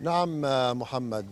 نعم محمد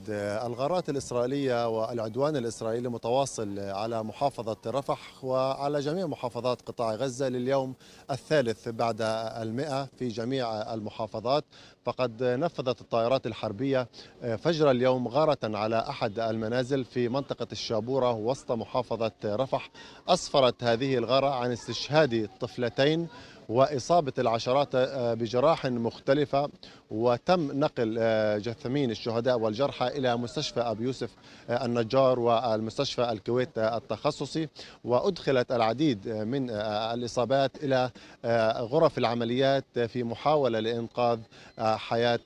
الغارات الإسرائيلية والعدوان الإسرائيلي متواصل على محافظة رفح وعلى جميع محافظات قطاع غزة لليوم الثالث بعد المئة في جميع المحافظات فقد نفذت الطائرات الحربية آه، فجر اليوم غارة على أحد المنازل في منطقة الشابورة وسط محافظة رفح أسفرت هذه الغارة عن استشهاد طفلتين وإصابة العشرات آه، بجراح مختلفة وتم نقل آه، جثمين الشهداء والجرحى إلى مستشفى أبو يوسف النجار والمستشفى الكويت التخصصي وأدخلت العديد من الإصابات إلى غرف العمليات في محاولة لإنقاذ حياة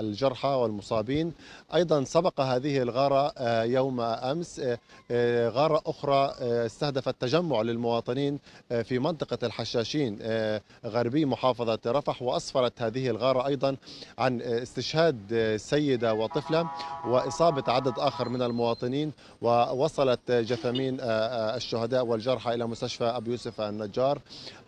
الجرحى والمصابين أيضا سبق هذه الغارة آه، يوم أمس آه، آه، غارة أخرى استهدفت تجمع للمواطنين في منطقة الحشاشين غربي محافظة رفح وأسفرت هذه الغارة أيضا عن استشهاد سيدة وطفلة وإصابة عدد آخر من المواطنين ووصلت جثمين الشهداء والجرحى إلى مستشفى أبو يوسف النجار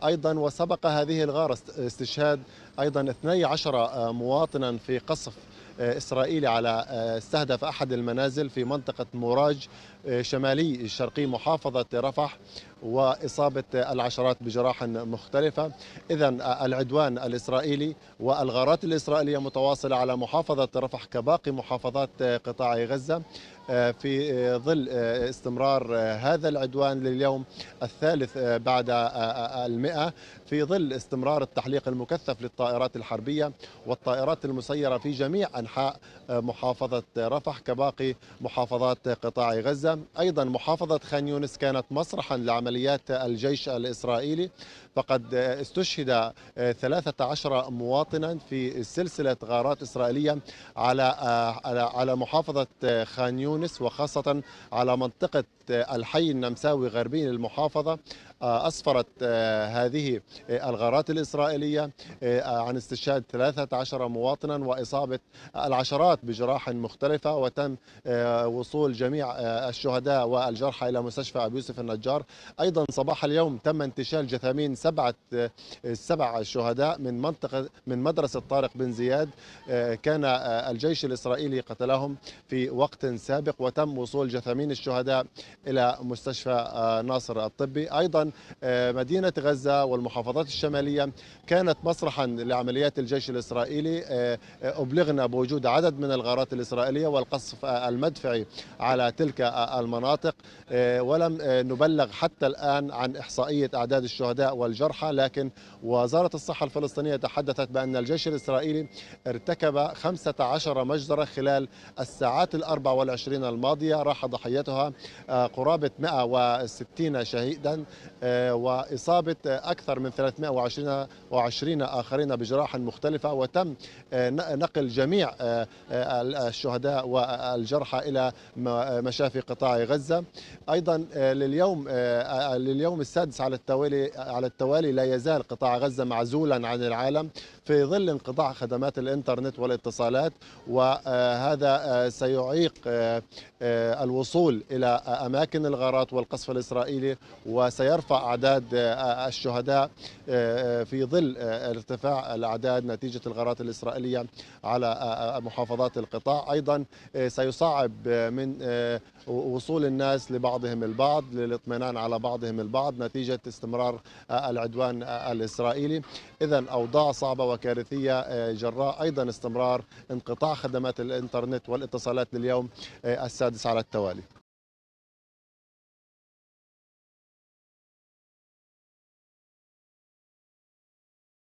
أيضا وسبق هذه الغارة استشهاد أيضا 12 مواطنا في قصف آه، إسرائيلي على آه، استهدف أحد المنازل في منطقة موراج آه، شمالي شرقي محافظة رفح وإصابة العشرات بجراح مختلفة إذا العدوان الإسرائيلي والغارات الإسرائيلية متواصلة على محافظة رفح كباقي محافظات قطاع غزة آه، في آه، ظل آه، استمرار هذا العدوان لليوم الثالث بعد المئة في ظل استمرار التحليق المكثف للطائرات الحربية والطائرات المسيرة في جميع أنحاء محافظة رفح كباقي محافظات قطاع غزة أيضا محافظة خان يونس كانت مسرحا لعمليات الجيش الإسرائيلي فقد استشهد 13 مواطنا في سلسلة غارات إسرائيلية على على محافظة خان يونس تونس وخاصة على منطقة الحي النمساوي غربي للمحافظة آه، أسفرت آه، هذه آه، الغارات الإسرائيلية عن استشهاد 13 مواطنا وإصابة العشرات بجراح مختلفة وتم وصول جميع الشهداء والجرحى إلى مستشفى أبي يوسف النجار أيضا صباح اليوم تم انتشال جثامين سبعة سبع شهداء من منطقة من مدرسة طارق بن زياد كان الجيش الإسرائيلي قتلهم في وقت سابق وتم وصول جثامين الشهداء إلى مستشفى آه، ناصر الطبي أيضا آه، مدينة غزة والمحافظات الشمالية كانت مسرحا لعمليات الجيش الإسرائيلي آه، أبلغنا بوجود عدد من الغارات الإسرائيلية والقصف المدفعي على تلك المناطق ولم نبلغ حتى الآن عن إحصائية أعداد الشهداء والجرحى لكن وزارة الصحة الفلسطينية تحدثت بأن الجيش الإسرائيلي ارتكب 15 مجزرة خلال الساعات الأربع والعشرين الماضية راح ضحيتها قرابة 160 شهيدا آه، وإصابة أكثر من 320 آخرين بجراح مختلفة وتم آه، نقل جميع آه، الشهداء والجرحى إلى مشافي قطاع غزة أيضا لليوم لليوم السادس على التوالي على التوالي لا يزال قطاع غزة معزولا عن العالم في ظل انقطاع خدمات الانترنت والاتصالات وهذا سيعيق الوصول إلى أماكن أماكن الغارات والقصف الإسرائيلي وسيرفع أعداد آه، آه، الشهداء آه، في ظل ارتفاع الأعداد نتيجة الغارات الإسرائيلية على محافظات القطاع أيضا سيصعب من وصول الناس لبعضهم البعض للاطمئنان على بعضهم البعض نتيجة استمرار العدوان الإسرائيلي إذا أوضاع صعبة وكارثية جراء أيضا استمرار انقطاع خدمات الإنترنت والاتصالات لليوم السادس على التوالي